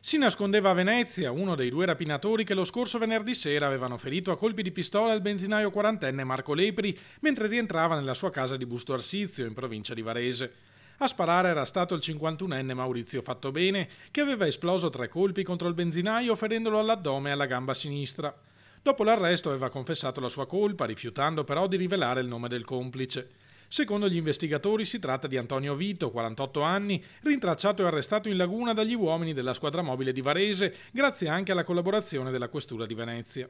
Si nascondeva a Venezia uno dei due rapinatori che lo scorso venerdì sera avevano ferito a colpi di pistola il benzinaio quarantenne Marco Lepri mentre rientrava nella sua casa di Busto Arsizio, in provincia di Varese. A sparare era stato il 51enne Maurizio Fattobene, che aveva esploso tre colpi contro il benzinaio ferendolo all'addome e alla gamba sinistra. Dopo l'arresto aveva confessato la sua colpa, rifiutando però di rivelare il nome del complice. Secondo gli investigatori si tratta di Antonio Vito, 48 anni, rintracciato e arrestato in laguna dagli uomini della squadra mobile di Varese, grazie anche alla collaborazione della Questura di Venezia.